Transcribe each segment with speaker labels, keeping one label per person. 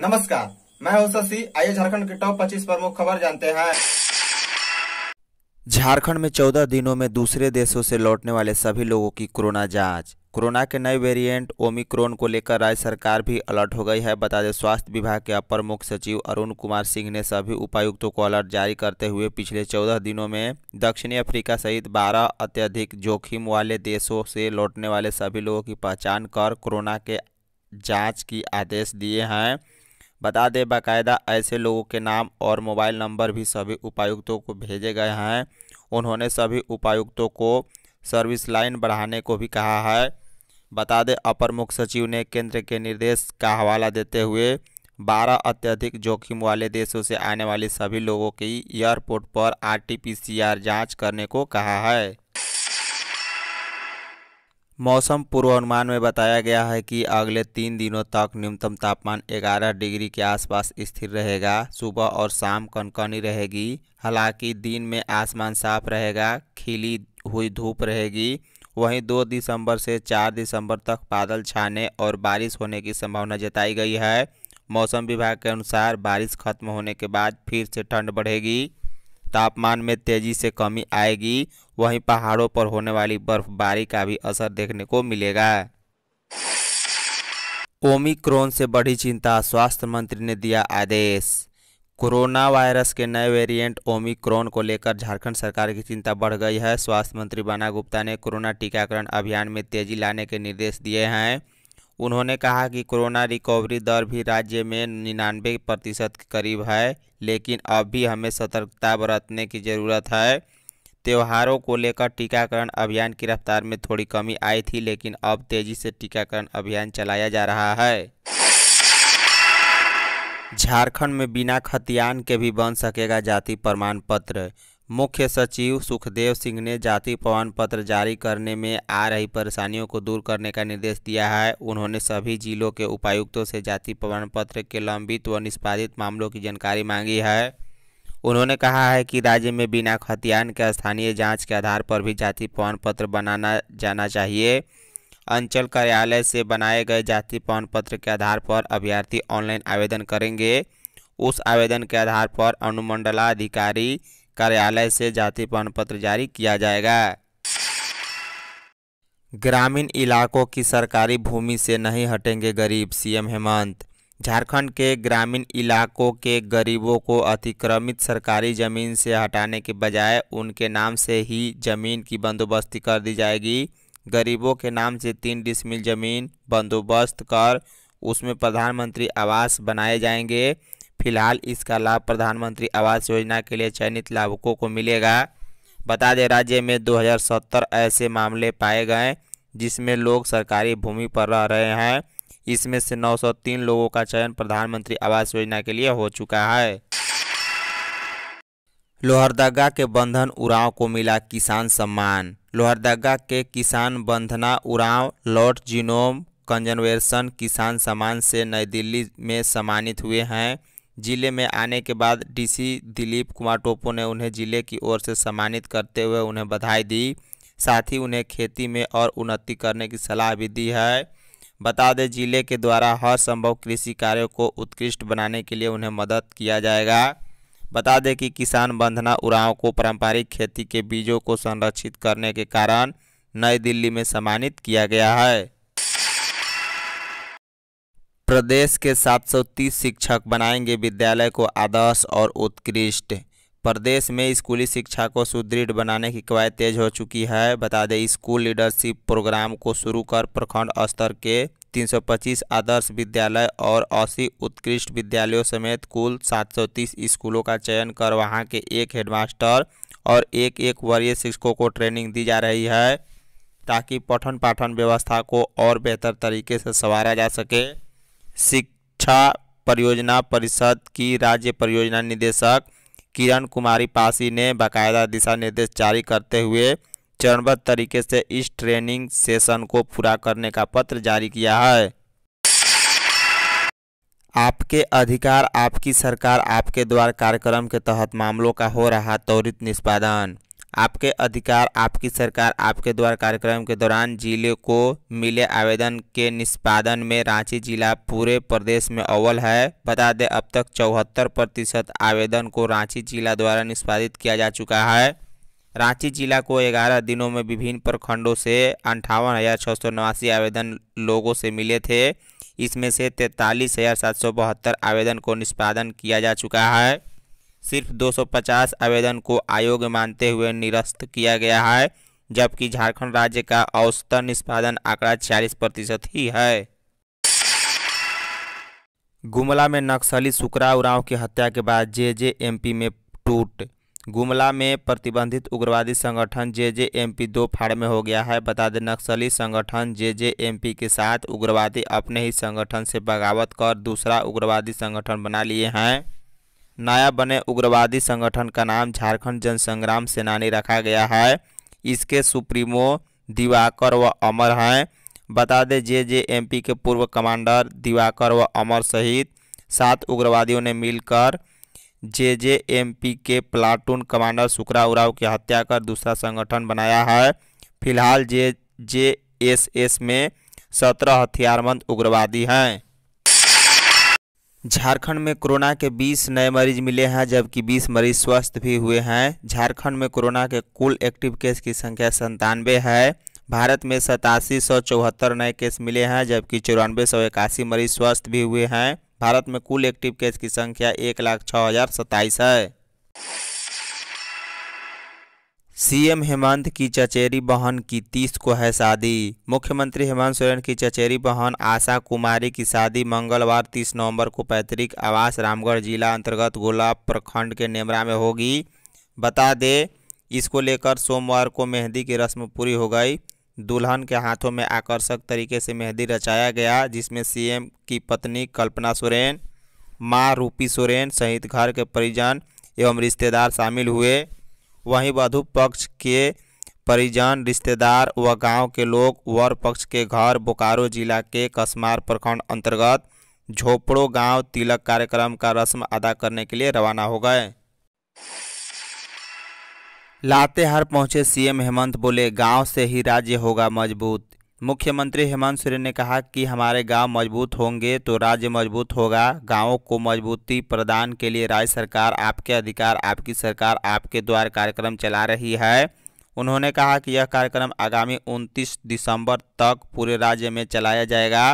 Speaker 1: नमस्कार मैं हूं शशि आइए झारखंड के टॉप 25 प्रमुख खबर जानते हैं झारखंड में 14 दिनों में दूसरे देशों से लौटने वाले सभी लोगों की कोरोना जांच कोरोना के नए वेरिएंट ओमिक्रोन को लेकर राज्य सरकार भी अलर्ट हो गई है बता दें स्वास्थ्य विभाग के अपर मुख्य सचिव अरुण कुमार सिंह ने सभी उपायुक्तों को अलर्ट जारी करते हुए पिछले 14 दिनों में दक्षिणी अफ्रीका सहित 12 अत्यधिक जोखिम वाले देशों से लौटने वाले सभी लोगों की पहचान कर कोरोना के जाँच की आदेश दिए हैं बता दें बाकायदा ऐसे लोगों के नाम और मोबाइल नंबर भी सभी उपायुक्तों को भेजे गए हैं उन्होंने सभी उपायुक्तों को सर्विस लाइन बढ़ाने को भी कहा है बता दें अपर मुख्य सचिव ने केंद्र के निर्देश का हवाला देते हुए बारह अत्यधिक जोखिम वाले देशों से आने वाले सभी लोगों की एयरपोर्ट पर आरटीपीसीआर जांच करने को कहा है मौसम पूर्वानुमान में बताया गया है कि अगले तीन दिनों तक न्यूनतम तापमान 11 डिग्री के आसपास स्थिर रहेगा सुबह और शाम कनकनी रहेगी हालांकि दिन में आसमान साफ रहेगा खिली हुई धूप रहेगी वहीं 2 दिसंबर से 4 दिसंबर तक बादल छाने और बारिश होने की संभावना जताई गई है मौसम विभाग के अनुसार बारिश खत्म होने के बाद फिर से ठंड बढ़ेगी तापमान में तेज़ी से कमी आएगी वहीं पहाड़ों पर होने वाली बर्फबारी का भी असर देखने को मिलेगा ओमिक्रोन से बढ़ी चिंता स्वास्थ्य मंत्री ने दिया आदेश कोरोना वायरस के नए वेरिएंट ओमिक्रोन को लेकर झारखंड सरकार की चिंता बढ़ गई है स्वास्थ्य मंत्री बाना गुप्ता ने कोरोना टीकाकरण अभियान में तेजी लाने के निर्देश दिए हैं उन्होंने कहा कि कोरोना रिकवरी दर भी राज्य में निन्यानवे प्रतिशत के करीब है लेकिन अब भी हमें सतर्कता बरतने की ज़रूरत है त्योहारों को लेकर टीकाकरण अभियान की रफ्तार में थोड़ी कमी आई थी लेकिन अब तेज़ी से टीकाकरण अभियान चलाया जा रहा है झारखंड में बिना खतियान के भी बन सकेगा जाति प्रमाण पत्र मुख्य सचिव सुखदेव सिंह ने जाति प्रमाण पत्र जारी करने में आ रही परेशानियों को दूर करने का निर्देश दिया है उन्होंने सभी जिलों के उपायुक्तों से जाति प्रमाण पत्र के लंबित व निष्पादित मामलों की जानकारी मांगी है उन्होंने कहा है कि राज्य में बिना खतियान के स्थानीय जांच के आधार पर भी जाति प्रमाण पत्र बनाना जाना चाहिए अंचल कार्यालय से बनाए गए जाति प्रमाण पत्र के आधार पर अभ्यर्थी ऑनलाइन आवेदन करेंगे उस आवेदन के आधार पर अनुमंडलाधिकारी अधिकारी कार्यालय से जाति प्रमाण पत्र जारी किया जाएगा ग्रामीण इलाकों की सरकारी भूमि से नहीं हटेंगे गरीब सीएम हेमंत झारखंड के ग्रामीण इलाकों के गरीबों को अतिक्रमित सरकारी जमीन से हटाने के बजाय उनके नाम से ही जमीन की बंदोबस्ती कर दी जाएगी गरीबों के नाम से तीन डिसमिल जमीन बंदोबस्त कर उसमें प्रधानमंत्री आवास बनाए जाएंगे फिलहाल इसका लाभ प्रधानमंत्री आवास योजना के लिए चयनित लाभुकों को मिलेगा बता दें राज्य में 2070 ऐसे मामले पाए गए जिसमें लोग सरकारी भूमि पर रह रहे हैं इसमें से 903 लोगों का चयन प्रधानमंत्री आवास योजना के लिए हो चुका है लोहरदगा के बंधन उड़ाव को मिला किसान सम्मान लोहरदगा के किसान बंधना उड़ाव लॉट जिनोम कंजर्वेशन किसान सम्मान से नई दिल्ली में सम्मानित हुए हैं जिले में आने के बाद डीसी दिलीप कुमार टोपो ने उन्हें जिले की ओर से सम्मानित करते हुए उन्हें बधाई दी साथ ही उन्हें खेती में और उन्नति करने की सलाह भी दी है बता दें जिले के द्वारा हर संभव कृषि कार्यों को उत्कृष्ट बनाने के लिए उन्हें मदद किया जाएगा बता दें कि किसान बंधना उड़ाव को पारंपरिक खेती के बीजों को संरक्षित करने के कारण नई दिल्ली में सम्मानित किया गया है प्रदेश के 730 शिक्षक बनाएंगे विद्यालय को आदर्श और उत्कृष्ट प्रदेश में स्कूली शिक्षा को सुदृढ़ बनाने की कवायद तेज हो चुकी है बता दें स्कूल लीडरशिप प्रोग्राम को शुरू कर प्रखंड स्तर के 325 आदर्श विद्यालय और 80 उत्कृष्ट विद्यालयों समेत कुल 730 स्कूलों का चयन कर वहां के एक हेडमास्टर और एक एक वरीय शिक्षकों को ट्रेनिंग दी जा रही है ताकि पठन पाठन व्यवस्था को और बेहतर तरीके से संवारा जा सके शिक्षा परियोजना परिषद की राज्य परियोजना निदेशक किरण कुमारी पासी ने बाकायदा दिशा निर्देश जारी करते हुए चरणबद्ध तरीके से इस ट्रेनिंग सेशन को पूरा करने का पत्र जारी किया है आपके अधिकार आपकी सरकार आपके द्वार कार्यक्रम के तहत मामलों का हो रहा त्वरित निष्पादन आपके अधिकार आपकी सरकार आपके द्वारा कार्यक्रम के दौरान जिले को मिले आवेदन के निष्पादन में रांची जिला पूरे प्रदेश में अव्वल है बता दें अब तक चौहत्तर प्रतिशत आवेदन को रांची जिला द्वारा निष्पादित किया जा चुका है रांची जिला को 11 दिनों में विभिन्न प्रखंडों से अंठावन हज़ार छः सौ नवासी आवेदन लोगों से मिले थे इसमें से तैंतालीस हज़ार सात सौ बहत्तर आवेदन को निष्पादन किया जा चुका है सिर्फ 250 आवेदन को आयोग मानते हुए निरस्त किया गया है जबकि झारखंड राज्य का औसतन निष्पादन आंकड़ा छियालीस प्रतिशत ही है गुमला में नक्सली सुकरा उराव की हत्या के बाद जे जे एम पी में टूट गुमला में प्रतिबंधित उग्रवादी संगठन जे जे एम पी दो फाड़ में हो गया है बता दें नक्सली संगठन जे जे एम पी के साथ उग्रवादी अपने ही संगठन से बगावत कर दूसरा उग्रवादी संगठन बना लिए हैं नया बने उग्रवादी संगठन का नाम झारखंड जनसंग्राम सेनानी रखा गया है इसके सुप्रीमो दिवाकर व अमर हैं बता दें जे जे एम पी के पूर्व कमांडर दिवाकर व अमर सहित सात उग्रवादियों ने मिलकर जे जे एम पी के प्लाटून कमांडर सुकरा उराव की हत्या कर दूसरा संगठन बनाया है फिलहाल जे जे एस एस में सत्रह हथियारमंद उग्रवादी हैं झारखंड में कोरोना के 20 नए मरीज मिले हैं जबकि 20 मरीज स्वस्थ भी हुए हैं झारखंड में कोरोना के कुल एक्टिव केस की संख्या संतानवे है भारत में सतासी सौ चौहत्तर नए केस मिले हैं जबकि चौरानवे सौ इक्यासी मरीज स्वस्थ भी हुए हैं भारत में कुल एक्टिव केस की संख्या एक लाख छः हज़ार सत्ताईस है सीएम हेमंत की चचेरी बहन की तीस को है शादी मुख्यमंत्री हेमंत सोरेन की चचेरी बहन आशा कुमारी की शादी मंगलवार तीस नवंबर को पैतृक आवास रामगढ़ जिला अंतर्गत गोलाब प्रखंड के नेमरा में होगी बता दे इसको लेकर सोमवार को मेहंदी की रस्म पूरी हो गई दुल्हन के हाथों में आकर्षक तरीके से मेहंदी रचाया गया जिसमें सीएम की पत्नी कल्पना सोरेन माँ रूपी सोरेन सहित घर के परिजन एवं रिश्तेदार शामिल हुए वहीं वधु पक्ष के परिजन रिश्तेदार व गांव के लोग वर पक्ष के घर बोकारो जिला के कसमार प्रखंड अंतर्गत झोपड़ो गांव तिलक कार्यक्रम का रस्म अदा करने के लिए रवाना हो गए लातेहार पहुंचे सीएम हेमंत बोले गांव से ही राज्य होगा मजबूत मुख्यमंत्री हेमंत सोरेन ने कहा कि हमारे गांव मजबूत होंगे तो राज्य मजबूत होगा गांवों को मजबूती प्रदान के लिए राज्य सरकार आपके अधिकार आपकी सरकार आपके द्वार कार्यक्रम चला रही है उन्होंने कहा कि यह कार्यक्रम आगामी 29 दिसंबर तक पूरे राज्य में चलाया जाएगा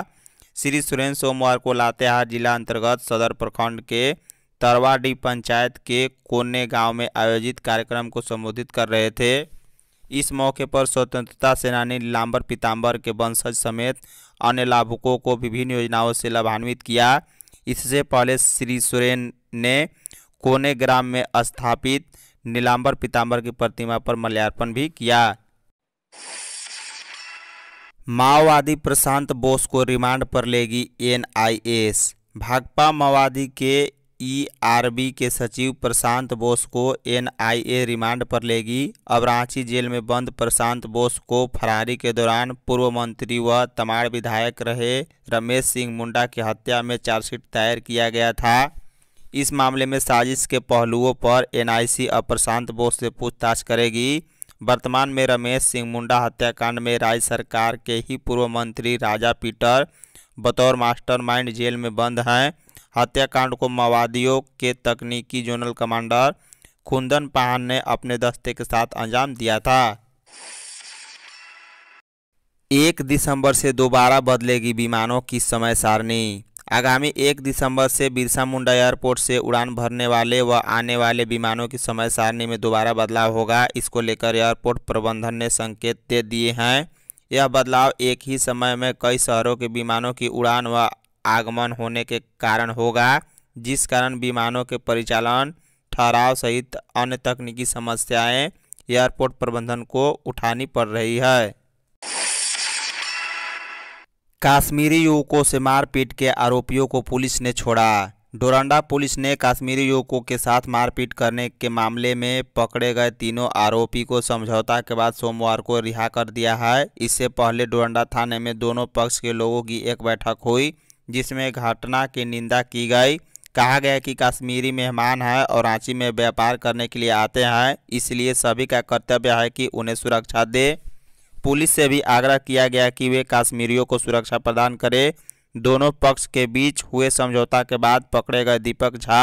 Speaker 1: श्री सुरेंद्र सोमवार को लातेहार जिला अंतर्गत सदर प्रखंड के तरवाडी पंचायत के कोने गाँव में आयोजित कार्यक्रम को संबोधित कर रहे थे इस मौके पर स्वतंत्रता सेनानी नीलाम्बर पीताम्बर के वंशज समेत अन्य लाभुकों को विभिन्न योजनाओं से लाभान्वित किया इससे पहले श्री सोरेन ने कोने ग्राम में स्थापित नीलाम्बर पीताम्बर की प्रतिमा पर माल्यार्पण भी किया माओवादी प्रशांत बोस को रिमांड पर लेगी एनआईएस भाकपा माओवादी के ईआरबी e के सचिव प्रशांत बोस को एनआईए रिमांड पर लेगी अब रांची जेल में बंद प्रशांत बोस को फरारी के दौरान पूर्व मंत्री व तमाड़ विधायक रहे रमेश सिंह मुंडा की हत्या में चार्जशीट दायर किया गया था इस मामले में साजिश के पहलुओं पर एनआईसी अब प्रशांत बोस से पूछताछ करेगी वर्तमान में रमेश सिंह मुंडा हत्याकांड में राज्य सरकार के ही पूर्व मंत्री राजा पीटर बतौर मास्टरमाइंड जेल में बंद हैं हत्याकांड को माओवादियों के तकनीकी जोनल कमांडर खुंदन पहान ने अपने दस्ते के साथ अंजाम दिया था एक दिसंबर से दोबारा बदलेगी विमानों की समय सारणी आगामी एक दिसंबर से बिरसा मुंडा एयरपोर्ट से उड़ान भरने वाले व वा आने वाले विमानों की समय सारणी में दोबारा बदलाव होगा इसको लेकर एयरपोर्ट प्रबंधन ने संकेत दे दिए हैं यह बदलाव एक ही समय में कई शहरों के विमानों की उड़ान व आगमन होने के कारण होगा जिस कारण विमानों के परिचालन ठहराव सहित अन्य तकनीकी समस्याएं एयरपोर्ट प्रबंधन को उठानी पड़ रही है काश्मीरी युवकों से मारपीट के आरोपियों को पुलिस ने छोड़ा डोरंडा पुलिस ने काश्मीरी युवकों के साथ मारपीट करने के मामले में पकड़े गए तीनों आरोपी को समझौता के बाद सोमवार को रिहा कर दिया है इससे पहले डोरंडा थाने में दोनों पक्ष के लोगों की एक बैठक हुई जिसमें घटना की निंदा की गई कहा गया कि कश्मीरी मेहमान हैं और रांची में व्यापार करने के लिए आते हैं इसलिए सभी का कर्तव्य है कि उन्हें सुरक्षा दे पुलिस से भी आग्रह किया गया कि वे कश्मीरियों को सुरक्षा प्रदान करें दोनों पक्ष के बीच हुए समझौता के बाद पकड़े गए दीपक झा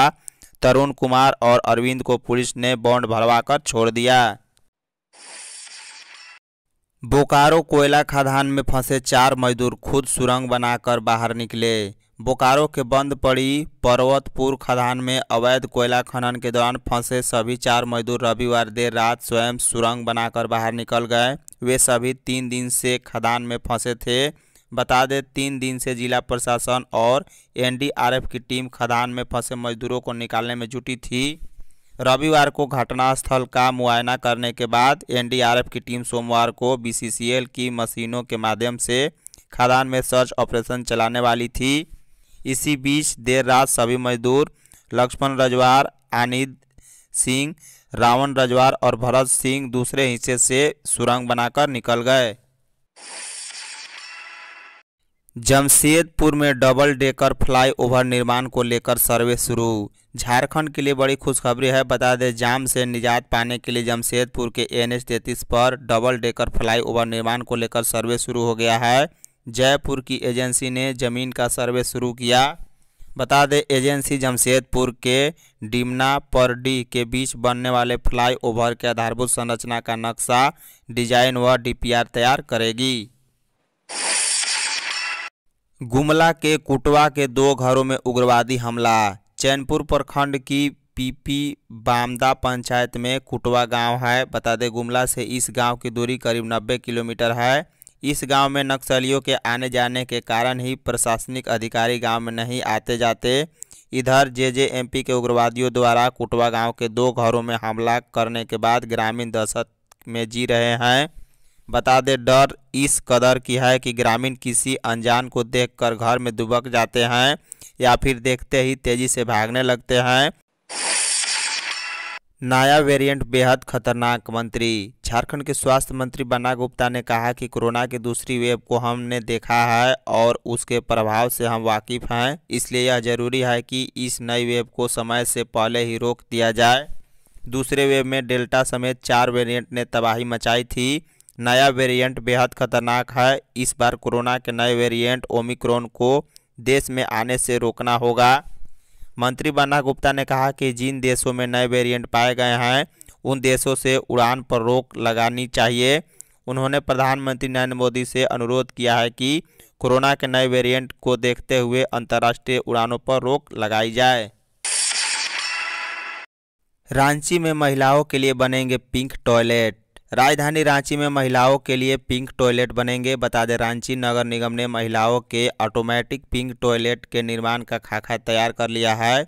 Speaker 1: तरुण कुमार और अरविंद को पुलिस ने बॉन्ड भरवा छोड़ दिया बोकारो कोयला खदान में फंसे चार मजदूर खुद सुरंग बनाकर बाहर निकले बोकारो के बंद पड़ी पर्वतपुर खदान में अवैध कोयला खनन के दौरान फंसे सभी चार मजदूर रविवार देर रात स्वयं सुरंग बनाकर बाहर निकल गए वे सभी तीन दिन से खदान में फंसे थे बता दें तीन दिन से जिला प्रशासन और एनडीआरएफ की टीम खदान में फंसे मजदूरों को निकालने में जुटी थी रविवार को घटनास्थल का मुआयना करने के बाद एनडीआरएफ की टीम सोमवार को बीसीसीएल की मशीनों के माध्यम से खदान में सर्च ऑपरेशन चलाने वाली थी इसी बीच देर रात सभी मजदूर लक्ष्मण रजवार आनिद सिंह रावण रजवार और भरत सिंह दूसरे हिस्से से सुरंग बनाकर निकल गए जमशेदपुर में डबल डेकर फ्लाईओवर निर्माण को लेकर सर्वे शुरू झारखंड के लिए बड़ी खुशखबरी है बता दें जाम से निजात पाने के लिए जमशेदपुर के एन एच तैंतीस पर डबल डेकर फ्लाईओवर निर्माण को लेकर सर्वे शुरू हो गया है जयपुर की एजेंसी ने जमीन का सर्वे शुरू किया बता दें एजेंसी जमशेदपुर के डिमना परडी के बीच बनने वाले फ्लाईओवर के आधारभूत संरचना का नक्शा डिजाइन व डीपीआर तैयार करेगी गुमला के कुटवा के दो घरों में उग्रवादी हमला चैनपुर प्रखंड की पीपी बामदा पंचायत में कुटवा गांव है बता दें गुमला से इस गांव की दूरी करीब 90 किलोमीटर है इस गांव में नक्सलियों के आने जाने के कारण ही प्रशासनिक अधिकारी गांव में नहीं आते जाते इधर जेजेएमपी के उग्रवादियों द्वारा कुटवा गांव के दो घरों में हमला करने के बाद ग्रामीण दहशत में जी रहे हैं बता दें डर इस कदर की है कि ग्रामीण किसी अनजान को देख घर में दुबक जाते हैं या फिर देखते ही तेजी से भागने लगते हैं नया वेरिएंट बेहद खतरनाक मंत्री झारखंड के स्वास्थ्य मंत्री बना गुप्ता ने कहा कि कोरोना की दूसरी वेव को हमने देखा है और उसके प्रभाव से हम वाकिफ हैं इसलिए यह जरूरी है कि इस नई वेव को समय से पहले ही रोक दिया जाए दूसरे वेव में डेल्टा समेत चार वेरिएंट ने तबाही मचाई थी नया वेरिएंट बेहद खतरनाक है इस बार कोरोना के नए वेरियंट ओमिक्रॉन को देश में आने से रोकना होगा मंत्री बन्ना गुप्ता ने कहा कि जिन देशों में नए वेरिएंट पाए गए हैं उन देशों से उड़ान पर रोक लगानी चाहिए उन्होंने प्रधानमंत्री नरेंद्र मोदी से अनुरोध किया है कि कोरोना के नए वेरिएंट को देखते हुए अंतर्राष्ट्रीय उड़ानों पर रोक लगाई जाए रांची में महिलाओं के लिए बनेंगे पिंक टॉयलेट राजधानी रांची में महिलाओं के लिए पिंक टॉयलेट बनेंगे बता दें रांची नगर निगम ने महिलाओं के ऑटोमेटिक पिंक टॉयलेट के निर्माण का खाका तैयार कर लिया है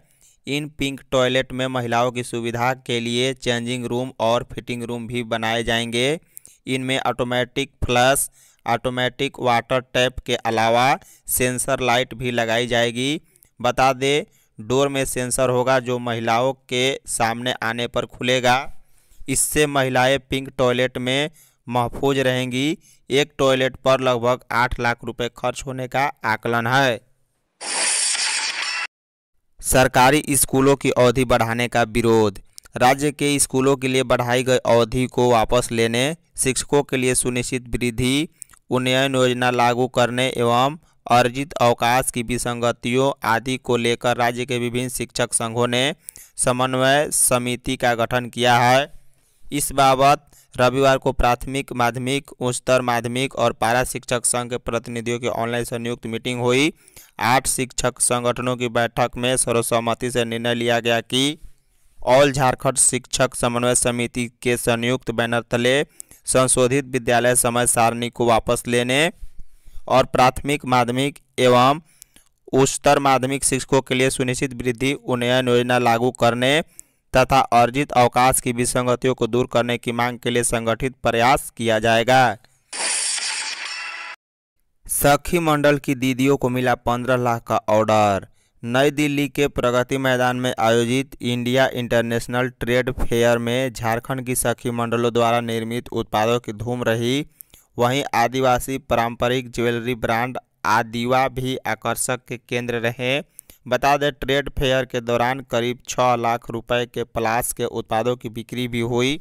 Speaker 1: इन पिंक टॉयलेट में महिलाओं की सुविधा के लिए चेंजिंग रूम और फिटिंग रूम भी बनाए जाएंगे इनमें automatic flush automatic water tap के अलावा सेंसर लाइट भी लगाई जाएगी बता दें डोर में सेंसर होगा जो महिलाओं के सामने आने पर खुलेगा इससे महिलाएं पिंक टॉयलेट में महफूज रहेंगी एक टॉयलेट पर लगभग आठ लाख रुपए खर्च होने का आकलन है सरकारी स्कूलों की अवधि बढ़ाने का विरोध राज्य के स्कूलों के लिए बढ़ाई गई अवधि को वापस लेने शिक्षकों के लिए सुनिश्चित वृद्धि उन्नयन योजना लागू करने एवं अर्जित अवकाश की विसंगतियों आदि को लेकर राज्य के विभिन्न शिक्षक संघों ने समन्वय समिति का गठन किया है इस बाबत रविवार को प्राथमिक माध्यमिक उच्चतर माध्यमिक और पारा शिक्षक संघ के प्रतिनिधियों की ऑनलाइन संयुक्त मीटिंग हुई आठ शिक्षक संगठनों की बैठक में सर्वसम्मति से निर्णय लिया गया कि ऑल झारखंड शिक्षक समन्वय समिति के संयुक्त बैनर तले संशोधित विद्यालय समय सारणी को वापस लेने और प्राथमिक माध्यमिक एवं उच्चतर माध्यमिक शिक्षकों के लिए सुनिश्चित वृद्धि उन्नयन योजना लागू करने तथा अर्जित अवकाश की विसंगतियों को दूर करने की मांग के लिए संगठित प्रयास किया जाएगा सखी मंडल की दीदियों को मिला पंद्रह लाख का ऑर्डर नई दिल्ली के प्रगति मैदान में आयोजित इंडिया इंटरनेशनल ट्रेड फेयर में झारखंड की सखी मंडलों द्वारा निर्मित उत्पादों की धूम रही वहीं आदिवासी पारंपरिक ज्वेलरी ब्रांड आदिवा भी आकर्षक के केंद्र रहे बता दें ट्रेड फेयर के दौरान करीब छः लाख रुपए के प्लास के उत्पादों की बिक्री भी हुई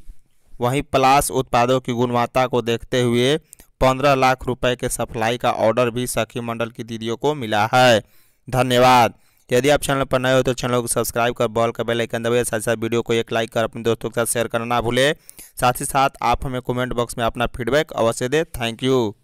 Speaker 1: वहीं प्लास उत्पादों की गुणवत्ता को देखते हुए पंद्रह लाख रुपए के सप्लाई का ऑर्डर भी सखी मंडल की दीदियों को मिला है धन्यवाद यदि आप चैनल पर नए हो तो चैनल को सब्सक्राइब कर बॉल का बेलाइकन दबे साथ साथ वीडियो को एक लाइक कर अपने दोस्तों के साथ शेयर करना ना भूलें साथ ही साथ आप हमें कमेंट बॉक्स में अपना फीडबैक अवश्य दें थैंक यू